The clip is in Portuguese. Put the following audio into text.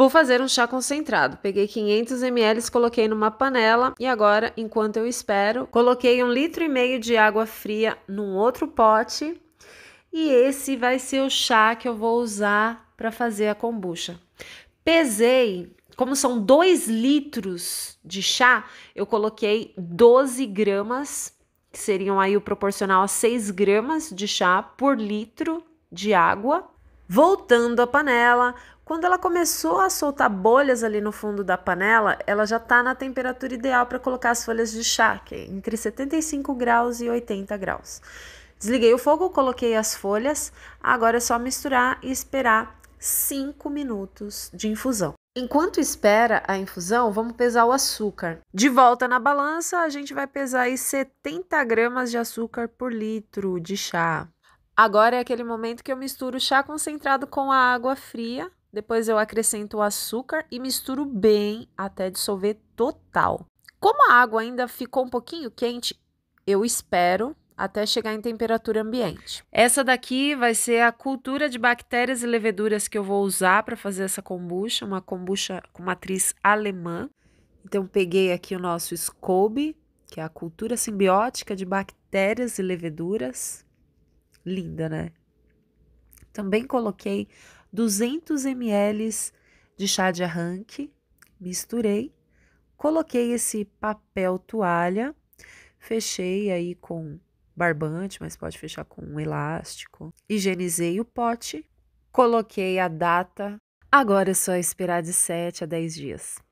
Vou fazer um chá concentrado. Peguei 500 ml, coloquei numa panela e agora, enquanto eu espero, coloquei um litro e meio de água fria num outro pote. E esse vai ser o chá que eu vou usar para fazer a kombucha. Pesei como são 2 litros de chá, eu coloquei 12 gramas, que seriam aí o proporcional a 6 gramas de chá por litro de água. Voltando à panela, quando ela começou a soltar bolhas ali no fundo da panela, ela já está na temperatura ideal para colocar as folhas de chá, que é entre 75 graus e 80 graus. Desliguei o fogo, coloquei as folhas, agora é só misturar e esperar 5 minutos de infusão. Enquanto espera a infusão, vamos pesar o açúcar. De volta na balança, a gente vai pesar aí 70 gramas de açúcar por litro de chá. Agora é aquele momento que eu misturo o chá concentrado com a água fria, depois eu acrescento o açúcar e misturo bem até dissolver total. Como a água ainda ficou um pouquinho quente, eu espero até chegar em temperatura ambiente. Essa daqui vai ser a cultura de bactérias e leveduras que eu vou usar para fazer essa kombucha, uma kombucha com matriz alemã. Então peguei aqui o nosso SCOBY, que é a cultura simbiótica de bactérias e leveduras linda, né? Também coloquei 200 ml de chá de arranque, misturei, coloquei esse papel toalha, fechei aí com barbante, mas pode fechar com um elástico. Higienizei o pote, coloquei a data. Agora é só esperar de 7 a 10 dias.